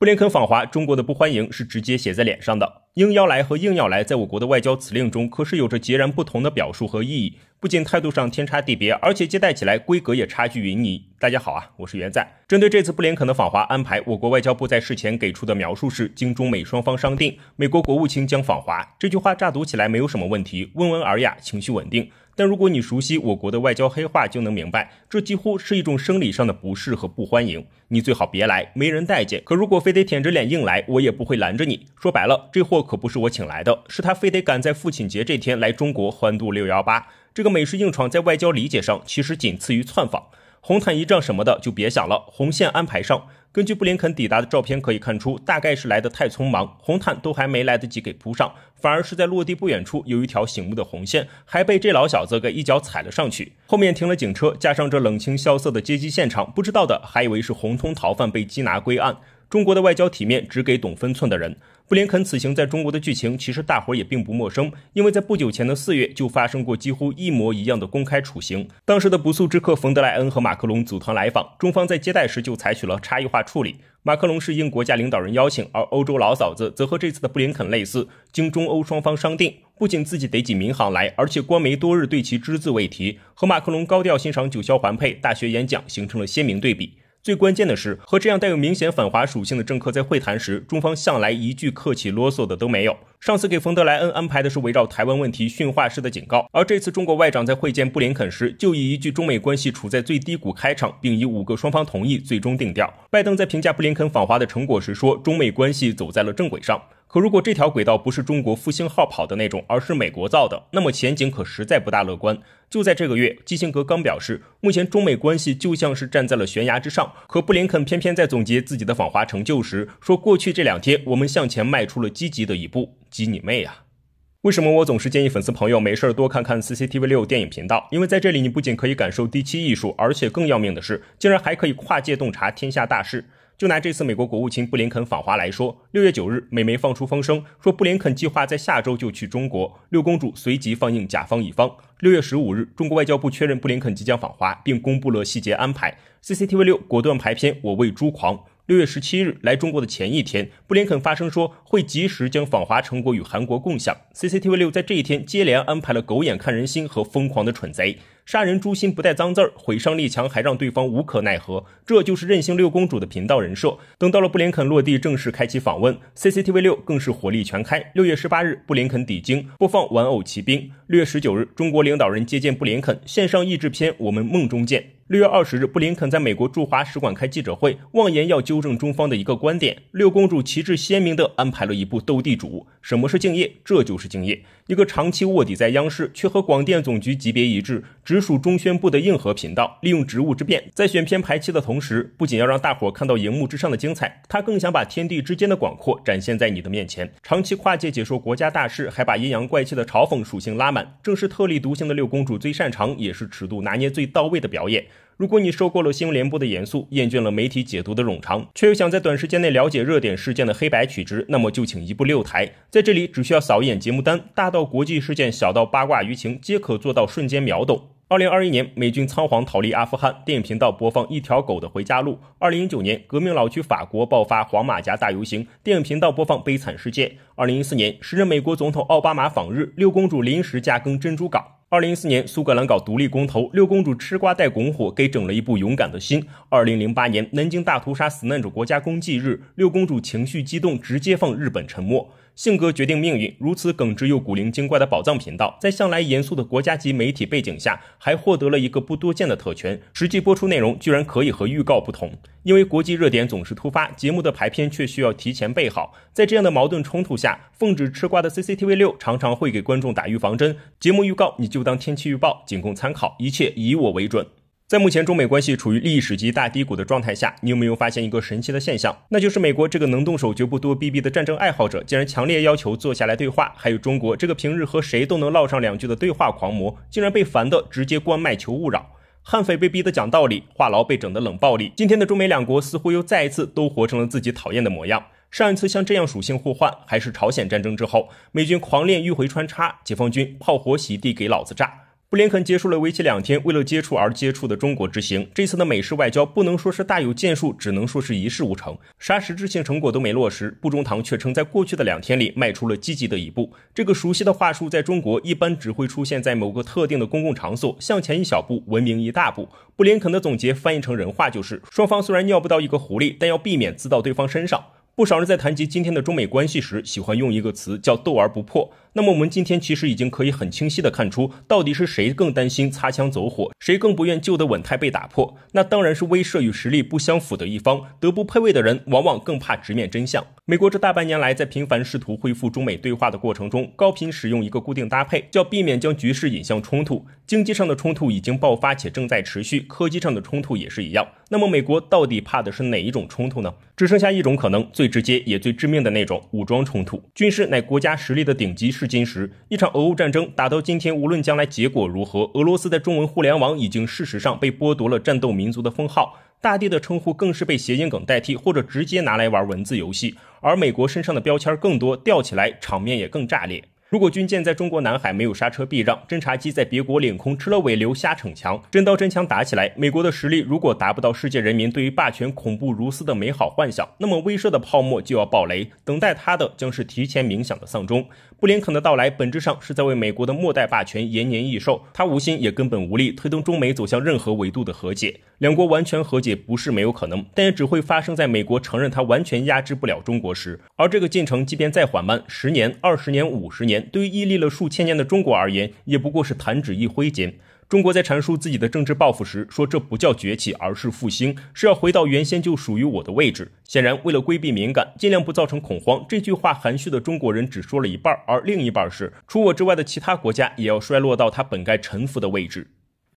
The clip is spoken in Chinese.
布林肯访华，中国的不欢迎是直接写在脸上的。应邀来和硬要来，在我国的外交辞令中可是有着截然不同的表述和意义。不仅态度上天差地别，而且接待起来规格也差距云泥。大家好啊，我是袁在。针对这次布林肯的访华安排，我国外交部在事前给出的描述是：经中美双方商定，美国国务卿将访华。这句话乍读起来没有什么问题，温文尔雅，情绪稳定。但如果你熟悉我国的外交黑话，就能明白，这几乎是一种生理上的不适和不欢迎。你最好别来，没人待见。可如果非得舔着脸硬来，我也不会拦着你。说白了，这货可不是我请来的，是他非得赶在父亲节这天来中国欢度六幺八。这个美式硬闯在外交理解上，其实仅次于窜访。红毯仪仗什么的就别想了，红线安排上。根据布林肯抵达的照片可以看出，大概是来得太匆忙，红毯都还没来得及给铺上，反而是在落地不远处有一条醒目的红线，还被这老小子给一脚踩了上去。后面停了警车，加上这冷清萧瑟的接机现场，不知道的还以为是红通逃犯被缉拿归案。中国的外交体面只给懂分寸的人。布林肯此行在中国的剧情，其实大伙也并不陌生，因为在不久前的四月就发生过几乎一模一样的公开处刑。当时的不速之客冯德莱恩和马克龙组团来访，中方在接待时就采取了差异化。处理马克龙是应国家领导人邀请，而欧洲老嫂子则和这次的布林肯类似，经中欧双方商定，不仅自己得挤民航来，而且官媒多日对其只字未提，和马克龙高调欣赏九霄环佩大学演讲形成了鲜明对比。最关键的是，和这样带有明显反华属性的政客在会谈时，中方向来一句客气啰嗦的都没有。上次给冯德莱恩安排的是围绕台湾问题训话式的警告，而这次中国外长在会见布林肯时，就以一句“中美关系处在最低谷”开场，并以五个双方同意最终定调。拜登在评价布林肯访华的成果时说：“中美关系走在了正轨上。”可如果这条轨道不是中国复兴号跑的那种，而是美国造的，那么前景可实在不大乐观。就在这个月，基辛格刚表示，目前中美关系就像是站在了悬崖之上。可布林肯偏偏在总结自己的访华成就时说：“过去这两天，我们向前迈出了积极的一步。”急你妹呀！为什么我总是建议粉丝朋友没事儿多看看 CCTV 六电影频道？因为在这里你不仅可以感受第七艺术，而且更要命的是，竟然还可以跨界洞察天下大事。就拿这次美国国务卿布林肯访华来说，六月九日，美媒放出风声说布林肯计划在下周就去中国。六公主随即放映甲方乙方。六月十五日，中国外交部确认布林肯即将访华，并公布了细节安排。CCTV 六果断排片，我为猪狂。六月十七日来中国的前一天，布林肯发声说会及时将访华成果与韩国共享。CCTV 六在这一天接连安排了“狗眼看人心”和“疯狂的蠢贼”，杀人诛心不带脏字儿，毁伤力强，还让对方无可奈何。这就是任性六公主的频道人设。等到了布林肯落地，正式开启访问，CCTV 六更是火力全开。六月十八日，布林肯抵京，播放玩偶骑兵；六月十九日，中国领导人接见布林肯，献上译制片，我们梦中见。六月二十日，布林肯在美国驻华使馆开记者会，妄言要纠正中方的一个观点。六公主旗帜鲜明地安排了一部斗地主。什么是敬业？这就是敬业。一个长期卧底在央视，却和广电总局级别一致、直属中宣部的硬核频道，利用职务之便，在选片排期的同时，不仅要让大伙看到荧幕之上的精彩，他更想把天地之间的广阔展现在你的面前。长期跨界解说国家大事，还把阴阳怪气的嘲讽属性拉满，正是特立独行的六公主最擅长，也是尺度拿捏最到位的表演。如果你受够了新闻联播的严肃，厌倦了媒体解读的冗长，却又想在短时间内了解热点事件的黑白曲直，那么就请一步六台。在这里，只需要扫一眼节目单，大到国际事件，小到八卦舆情，皆可做到瞬间秒懂。二零二一年，美军仓皇逃离阿富汗，电影频道播放《一条狗的回家路》。二零一九年，革命老区法国爆发黄马甲大游行，电影频道播放《悲惨世界》。二零一四年，时任美国总统奥巴马访日，六公主临时加更珍珠港。二零一四年，苏格兰搞独立公投，六公主吃瓜带拱火，给整了一部《勇敢的心》。二零零八年，南京大屠杀死难者国家公祭日，六公主情绪激动，直接放日本沉没。性格决定命运，如此耿直又古灵精怪的宝藏频道，在向来严肃的国家级媒体背景下，还获得了一个不多见的特权：实际播出内容居然可以和预告不同。因为国际热点总是突发，节目的排片却需要提前备好。在这样的矛盾冲突下，奉旨吃瓜的 CCTV 六常常会给观众打预防针：节目预告你就当天气预报，仅供参考，一切以我为准。在目前中美关系处于历史级大低谷的状态下，你有没有发现一个神奇的现象？那就是美国这个能动手绝不多逼逼的战争爱好者，竟然强烈要求坐下来对话；还有中国这个平日和谁都能唠上两句的对话狂魔，竟然被烦的直接关麦求勿扰。悍匪被逼得讲道理，话痨被整得冷暴力。今天的中美两国似乎又再一次都活成了自己讨厌的模样。上一次像这样属性互换，还是朝鲜战争之后，美军狂练迂回穿插，解放军炮火洗地给老子炸。布林肯结束了为期两天、为了接触而接触的中国之行。这次的美式外交不能说是大有建树，只能说是一事无成，啥实质性成果都没落实。布中堂却称，在过去的两天里迈出了积极的一步。这个熟悉的话术在中国一般只会出现在某个特定的公共场所：“向前一小步，文明一大步。”布林肯的总结翻译成人话就是：双方虽然尿不到一个狐狸，但要避免滋到对方身上。不少人在谈及今天的中美关系时，喜欢用一个词叫“斗而不破”。那么我们今天其实已经可以很清晰的看出，到底是谁更担心擦枪走火，谁更不愿旧的稳态被打破。那当然是威慑与实力不相符的一方，德不配位的人往往更怕直面真相。美国这大半年来在频繁试图恢复中美对话的过程中，高频使用一个固定搭配，叫避免将局势引向冲突。经济上的冲突已经爆发且正在持续，科技上的冲突也是一样。那么美国到底怕的是哪一种冲突呢？只剩下一种可能，最直接也最致命的那种——武装冲突。军事乃国家实力的顶级。至今时，一场俄乌战争打到今天，无论将来结果如何，俄罗斯在中文互联网已经事实上被剥夺了“战斗民族”的封号，“大地”的称呼更是被谐音梗代替，或者直接拿来玩文字游戏。而美国身上的标签更多，吊起来场面也更炸裂。如果军舰在中国南海没有刹车避让，侦察机在别国领空吃了尾流瞎逞强，真刀真枪打起来，美国的实力如果达不到世界人民对于霸权恐怖如斯的美好幻想，那么威慑的泡沫就要爆雷，等待他的将是提前冥想的丧钟。布林肯的到来本质上是在为美国的末代霸权延年益寿，他无心也根本无力推动中美走向任何维度的和解。两国完全和解不是没有可能，但也只会发生在美国承认它完全压制不了中国时。而这个进程，即便再缓慢，十年、二十年、五十年，对于屹立了数千年的中国而言，也不过是弹指一挥间。中国在阐述自己的政治抱负时说：“这不叫崛起，而是复兴，是要回到原先就属于我的位置。”显然，为了规避敏感，尽量不造成恐慌，这句话含蓄的中国人只说了一半，而另一半是：除我之外的其他国家也要衰落到它本该臣服的位置。